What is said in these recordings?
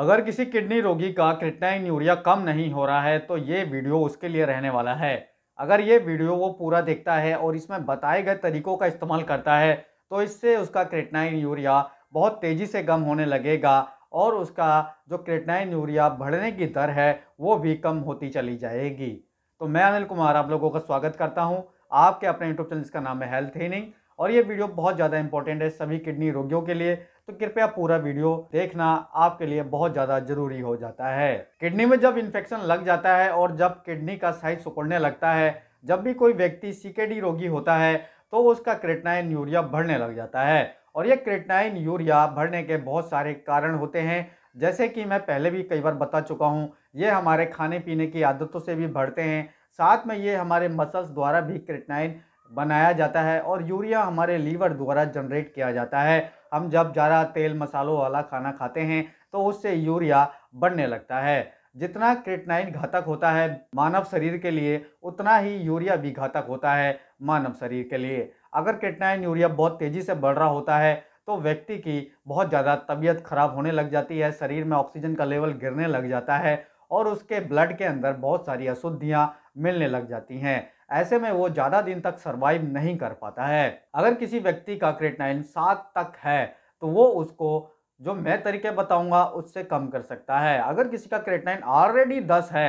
अगर किसी किडनी रोगी का क्रिटनाइन यूरिया कम नहीं हो रहा है तो ये वीडियो उसके लिए रहने वाला है अगर ये वीडियो वो पूरा देखता है और इसमें बताए गए तरीकों का इस्तेमाल करता है तो इससे उसका क्रिटनाइन यूरिया बहुत तेज़ी से कम होने लगेगा और उसका जो क्रिटनाइन यूरिया बढ़ने की दर है वो भी कम होती चली जाएगी तो मैं अनिल कुमार आप लोगों का स्वागत करता हूँ आपके अपने यूट्यूब चैनल का नाम है हेल्थ हीनिंग और ये वीडियो बहुत ज़्यादा इंपॉर्टेंट है सभी किडनी रोगियों के लिए तो कृपया पूरा वीडियो देखना आपके लिए बहुत ज़्यादा जरूरी हो जाता है किडनी में जब इन्फेक्शन लग जाता है और जब किडनी का साइज सुकड़ने लगता है जब भी कोई व्यक्ति सीकेडी रोगी होता है तो उसका क्रेटनाइन यूरिया बढ़ने लग जाता है और ये क्रेटनाइन यूरिया भरने के बहुत सारे कारण होते हैं जैसे कि मैं पहले भी कई बार बता चुका हूँ ये हमारे खाने पीने की आदतों से भी बढ़ते हैं साथ में ये हमारे मसल्स द्वारा भी क्रेटनाइन बनाया जाता है और यूरिया हमारे लीवर द्वारा जनरेट किया जाता है हम जब ज़्यादा तेल मसालों वाला खाना खाते हैं तो उससे यूरिया बढ़ने लगता है जितना क्रिटनाइन घातक होता है मानव शरीर के लिए उतना ही यूरिया भी घातक होता है मानव शरीर के लिए अगर क्रिटनाइन यूरिया बहुत तेज़ी से बढ़ रहा होता है तो व्यक्ति की बहुत ज़्यादा तबीयत खराब होने लग जाती है शरीर में ऑक्सीजन का लेवल गिरने लग जाता है और उसके ब्लड के अंदर बहुत सारी अशुद्धियाँ मिलने लग जाती हैं ऐसे में वो ज़्यादा दिन तक सर्वाइव नहीं कर पाता है अगर किसी व्यक्ति का क्रेटनाइन सात तक है तो वो उसको जो मैं तरीके बताऊंगा उससे कम कर सकता है अगर किसी का क्रेटनाइन ऑलरेडी दस है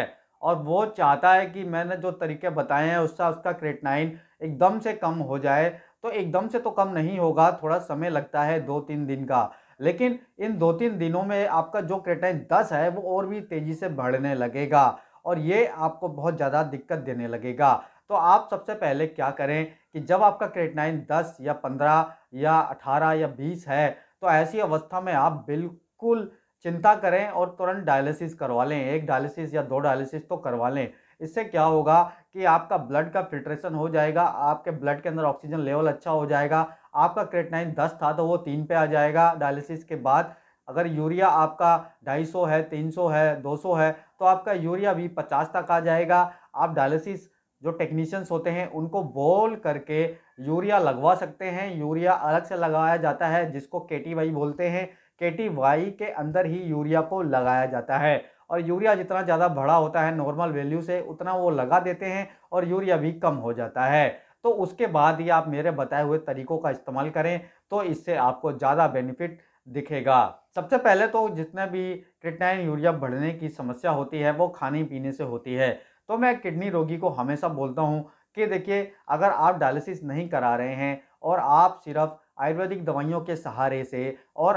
और वो चाहता है कि मैंने जो तरीके बताए हैं उससे उसका क्रेटनाइन एकदम से कम हो जाए तो एकदम से तो कम नहीं होगा थोड़ा समय लगता है दो तीन दिन का लेकिन इन दो तीन दिनों में आपका जो क्रेटाइन दस है वो और भी तेज़ी से बढ़ने लगेगा और ये आपको बहुत ज़्यादा दिक्कत देने लगेगा तो आप सबसे पहले क्या करें कि जब आपका क्रेटनाइन 10 या 15 या 18 या 20 है तो ऐसी अवस्था में आप बिल्कुल चिंता करें और तुरंत डायलिसिस करवा लें एक डायलिसिस या दो डायलिसिस तो करवा लें इससे क्या होगा कि आपका ब्लड का फिल्ट्रेशन हो जाएगा आपके ब्लड के अंदर ऑक्सीजन लेवल अच्छा हो जाएगा आपका क्रेटनाइन दस था तो वो तीन पे आ जाएगा डायलिसिस के बाद अगर यूरिया आपका 250 है 300 है 200 है तो आपका यूरिया भी 50 तक आ जाएगा आप डायलिसिस जो टेक्नीशियंस होते हैं उनको बोल करके यूरिया लगवा सकते हैं यूरिया अलग से लगाया जाता है जिसको के टी वाई बोलते हैं के टी वाई के अंदर ही यूरिया को लगाया जाता है और यूरिया जितना ज़्यादा बड़ा होता है नॉर्मल वैल्यू से उतना वो लगा देते हैं और यूरिया भी कम हो जाता है तो उसके बाद ही आप मेरे बताए हुए तरीकों का इस्तेमाल करें तो इससे आपको ज़्यादा बेनिफिट दिखेगा सबसे पहले तो जितना भी क्रिटनाइन यूरिया बढ़ने की समस्या होती है वो खाने पीने से होती है तो मैं किडनी रोगी को हमेशा बोलता हूँ कि देखिए अगर आप डायलिसिस नहीं करा रहे हैं और आप सिर्फ आयुर्वेदिक दवाइयों के सहारे से और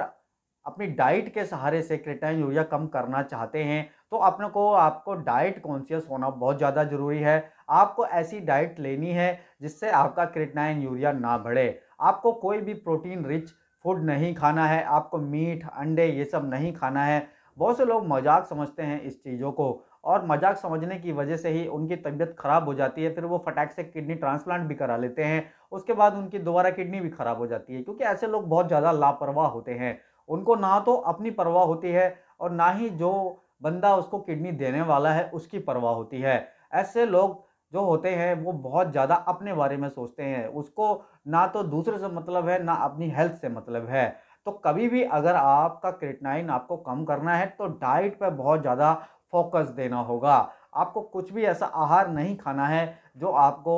अपनी डाइट के सहारे से क्रिटाइन यूरिया कम करना चाहते हैं तो अपने को आपको डाइट कॉन्शियस होना बहुत ज़्यादा ज़रूरी है आपको ऐसी डाइट लेनी है जिससे आपका क्रिटाइन यूरिया ना बढ़े आपको कोई भी प्रोटीन रिच फूड नहीं खाना है आपको मीट अंडे ये सब नहीं खाना है बहुत से लोग मजाक समझते हैं इस चीज़ों को और मजाक समझने की वजह से ही उनकी तबीयत ख़राब हो जाती है फिर वो फटाक से किडनी ट्रांसप्लांट भी करा लेते हैं उसके बाद उनकी दोबारा किडनी भी ख़राब हो जाती है क्योंकि ऐसे लोग बहुत ज़्यादा लापरवाह होते हैं उनको ना तो अपनी परवाह होती है और ना ही जो बंदा उसको किडनी देने वाला है उसकी परवाह होती है ऐसे लोग जो होते हैं वो बहुत ज़्यादा अपने बारे में सोचते हैं उसको ना तो दूसरे से मतलब है ना अपनी हेल्थ से मतलब है तो कभी भी अगर आपका क्रिटनाइन आपको कम करना है तो डाइट पर बहुत ज़्यादा फोकस देना होगा आपको कुछ भी ऐसा आहार नहीं खाना है जो आपको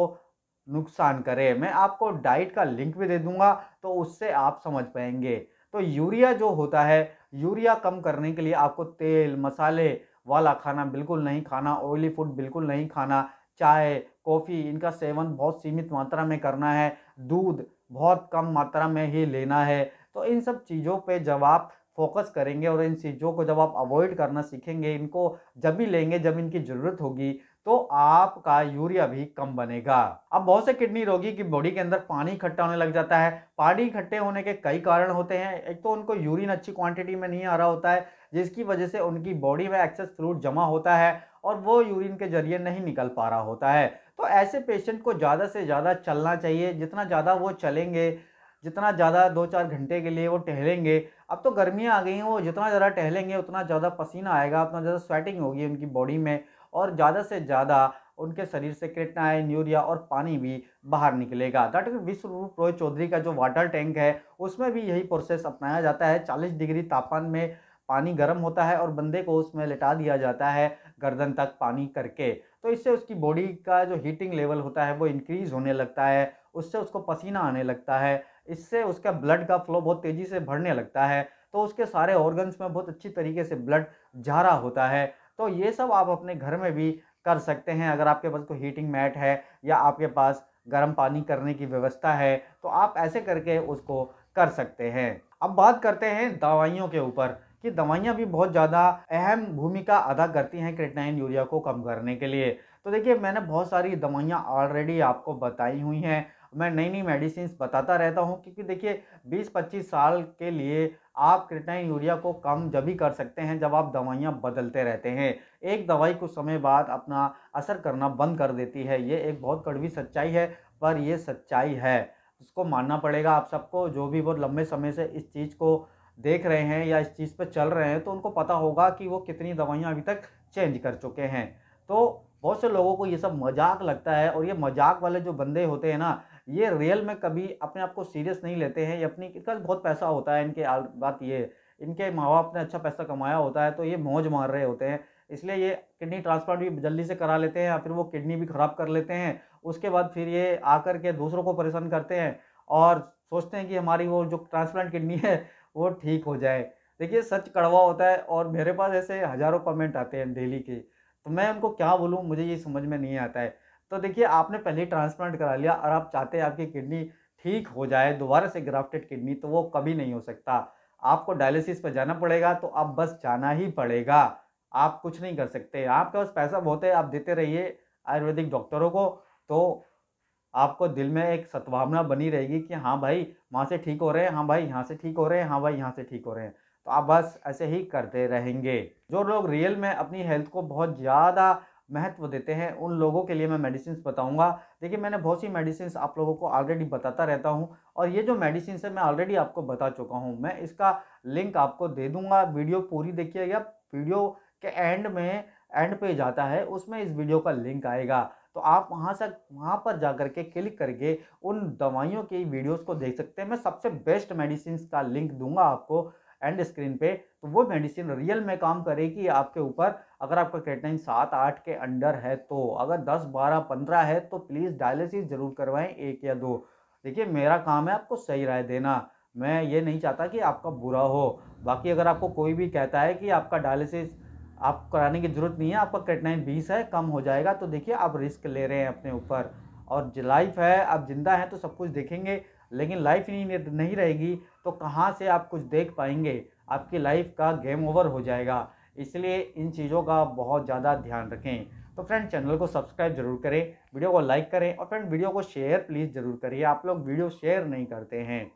नुकसान करे मैं आपको डाइट का लिंक भी दे दूंगा तो उससे आप समझ पाएंगे तो यूरिया जो होता है यूरिया कम करने के लिए आपको तेल मसाले वाला खाना बिल्कुल नहीं खाना ऑयली फूड बिल्कुल नहीं खाना चाय कॉफ़ी इनका सेवन बहुत सीमित मात्रा में करना है दूध बहुत कम मात्रा में ही लेना है तो इन सब चीज़ों पे जब आप फोकस करेंगे और इन चीज़ों को जब आप अवॉइड करना सीखेंगे इनको जब भी लेंगे जब इनकी ज़रूरत होगी तो आपका यूरिया भी कम बनेगा अब बहुत से किडनी रोगी की बॉडी के अंदर पानी इकट्ठा होने लग जाता है पानी इकट्ठे होने के कई कारण होते हैं एक तो उनको यूरिन अच्छी क्वांटिटी में नहीं आ रहा होता है जिसकी वजह से उनकी बॉडी में एक्सेस फ्लूड जमा होता है और वो यूरिन के जरिए नहीं निकल पा रहा होता है तो ऐसे पेशेंट को ज़्यादा से ज़्यादा चलना चाहिए जितना ज़्यादा वो चलेंगे जितना ज़्यादा दो चार घंटे के लिए वो टहलेंगे अब तो गर्मियाँ आ गई हैं वो जितना ज़्यादा टहलेंगे उतना ज़्यादा पसीना आएगा उतना ज़्यादा स्वेटिंग होगी उनकी बॉडी में और ज़्यादा से ज़्यादा उनके शरीर से क्रिटनाइन यूरिया और पानी भी बाहर निकलेगा दैट विश्व रूप रोहित चौधरी का जो वाटर टैंक है उसमें भी यही प्रोसेस अपनाया जाता है चालीस डिग्री तापमान में पानी गर्म होता है और बंदे को उसमें लिटा दिया जाता है गर्दन तक पानी करके तो इससे उसकी बॉडी का जो हीटिंग लेवल होता है वो इंक्रीज़ होने लगता है उससे उसको पसीना आने लगता है इससे उसका ब्लड का फ्लो बहुत तेज़ी से बढ़ने लगता है तो उसके सारे ऑर्गन्स में बहुत अच्छी तरीके से ब्लड जा रहा होता है तो ये सब आप अपने घर में भी कर सकते हैं अगर आपके पास कोई हीटिंग मैट है या आपके पास गर्म पानी करने की व्यवस्था है तो आप ऐसे करके उसको कर सकते हैं अब बात करते हैं दवाइयों के ऊपर कि दवाइयाँ भी बहुत ज़्यादा अहम भूमिका अदा करती हैं क्रिटनाइन यूरिया को कम करने के लिए तो देखिए मैंने बहुत सारी दवाइयाँ ऑलरेडी आपको बताई हुई हैं मैं नई नई मेडिसिन बताता रहता हूँ क्योंकि देखिए 20-25 साल के लिए आप क्रिटाइन यूरिया को कम जब ही कर सकते हैं जब आप दवाइयाँ बदलते रहते हैं एक दवाई कुछ समय बाद अपना असर करना बंद कर देती है ये एक बहुत कड़वी सच्चाई है पर यह सच्चाई है उसको मानना पड़ेगा आप सबको जो भी बहुत लंबे समय से इस चीज़ को देख रहे हैं या इस चीज़ पर चल रहे हैं तो उनको पता होगा कि वो कितनी दवाइयाँ अभी तक चेंज कर चुके हैं तो बहुत से लोगों को ये सब मजाक लगता है और ये मजाक वाले जो बंदे होते हैं ना ये रियल में कभी अपने आप को सीरियस नहीं लेते हैं ये अपनी इनका बहुत पैसा होता है इनके बात ये इनके माँ बाप ने अच्छा पैसा कमाया होता है तो ये मौज मार रहे होते हैं इसलिए ये किडनी ट्रांसप्लांट भी जल्दी से करा लेते हैं या फिर वो किडनी भी ख़राब कर लेते हैं उसके बाद फिर ये आकर के दूसरों को परेशान करते हैं और सोचते हैं कि हमारी वो जो ट्रांसप्लांट किडनी है वो ठीक हो जाए देखिए सच कड़वा होता है और मेरे पास ऐसे हज़ारों कमेंट आते हैं डेली के तो मैं उनको क्या बोलूँ मुझे ये समझ में नहीं आता है तो देखिए आपने पहले ही ट्रांसप्लांट करा लिया और आप चाहते हैं आपकी किडनी ठीक हो जाए दोबारा से ग्राफ्टेड किडनी तो वो कभी नहीं हो सकता आपको डायलिसिस पर जाना पड़ेगा तो आप बस जाना ही पड़ेगा आप कुछ नहीं कर सकते आपके पास पैसा बहुत है आप देते रहिए आयुर्वेदिक डॉक्टरों को तो आपको दिल में एक सद्भावना बनी रहेगी कि हाँ भाई वहाँ से ठीक हो रहे हैं हाँ भाई यहाँ से ठीक हो रहे हैं हाँ भाई यहाँ से ठीक हो रहे हैं तो आप बस ऐसे ही करते रहेंगे जो लोग रियल में अपनी हेल्थ को बहुत ज़्यादा महत्व देते हैं उन लोगों के लिए मैं मेडिसिन बताऊंगा देखिए मैंने बहुत सी मेडिसिन आप लोगों को ऑलरेडी बताता रहता हूं और ये जो मेडिसिन है मैं ऑलरेडी आपको बता चुका हूं मैं इसका लिंक आपको दे दूंगा वीडियो पूरी देखिएगा वीडियो के एंड में एंड पे जाता है उसमें इस वीडियो का लिंक आएगा तो आप वहाँ से वहाँ पर जा कर के क्लिक करके उन दवाइयों की वीडियोज़ को देख सकते हैं मैं सबसे बेस्ट मेडिसिन का लिंक दूंगा आपको एंड स्क्रीन पे तो वो मेडिसिन रियल में काम करेगी आपके ऊपर अगर आपका क्रेटनाइन सात आठ के अंडर है तो अगर दस बारह पंद्रह है तो प्लीज़ डायलिसिस ज़रूर करवाएं एक या दो देखिए मेरा काम है आपको सही राय देना मैं ये नहीं चाहता कि आपका बुरा हो बाकी अगर आपको कोई भी कहता है कि आपका डायलिसिस आप कराने की ज़रूरत नहीं है आपका क्रेटनाइन बीस है कम हो जाएगा तो देखिए आप रिस्क ले रहे हैं अपने ऊपर और लाइफ है आप जिंदा हैं तो सब कुछ देखेंगे लेकिन लाइफ नहीं रहेगी तो कहाँ से आप कुछ देख पाएंगे आपकी लाइफ का गेम ओवर हो जाएगा इसलिए इन चीज़ों का बहुत ज़्यादा ध्यान रखें तो फ्रेंड चैनल को सब्सक्राइब जरूर करें वीडियो को लाइक करें और फ्रेंड वीडियो को शेयर प्लीज़ ज़रूर करिए आप लोग वीडियो शेयर नहीं करते हैं